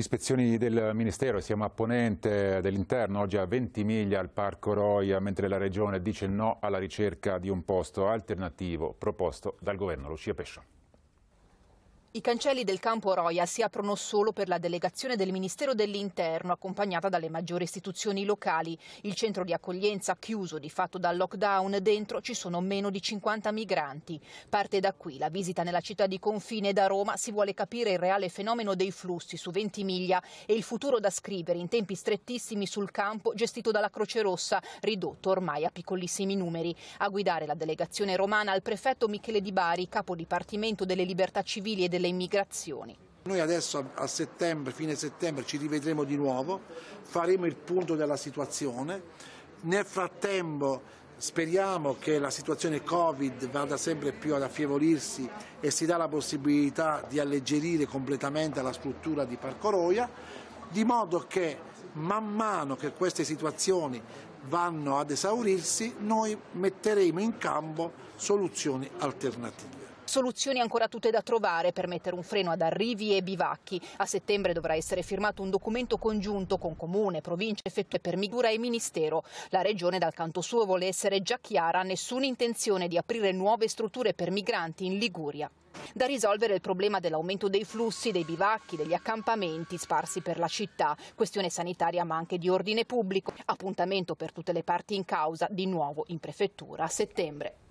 ispezioni del Ministero, siamo a Ponente dell'Interno, oggi a 20 miglia al Parco Roia, mentre la Regione dice no alla ricerca di un posto alternativo proposto dal Governo. Lucia Pescio. I cancelli del campo Roia si aprono solo per la delegazione del Ministero dell'Interno, accompagnata dalle maggiori istituzioni locali. Il centro di accoglienza, chiuso di fatto dal lockdown, dentro ci sono meno di 50 migranti. Parte da qui la visita nella città di confine da Roma, si vuole capire il reale fenomeno dei flussi su 20 miglia e il futuro da scrivere in tempi strettissimi sul campo gestito dalla Croce Rossa, ridotto ormai a piccolissimi numeri. A guidare la delegazione romana il prefetto Michele Di Bari, capo dipartimento delle libertà civili e delle delle immigrazioni. Noi adesso a settembre, fine settembre, ci rivedremo di nuovo, faremo il punto della situazione. Nel frattempo speriamo che la situazione Covid vada sempre più ad affievolirsi e si dà la possibilità di alleggerire completamente la struttura di Parco Roia, di modo che man mano che queste situazioni vanno ad esaurirsi noi metteremo in campo soluzioni alternative. Soluzioni ancora tutte da trovare per mettere un freno ad arrivi e bivacchi. A settembre dovrà essere firmato un documento congiunto con comune, province, effettue per Migura e ministero. La regione dal canto suo vuole essere già chiara, nessuna intenzione di aprire nuove strutture per migranti in Liguria. Da risolvere il problema dell'aumento dei flussi, dei bivacchi, degli accampamenti sparsi per la città, questione sanitaria ma anche di ordine pubblico, appuntamento per tutte le parti in causa di nuovo in prefettura a settembre.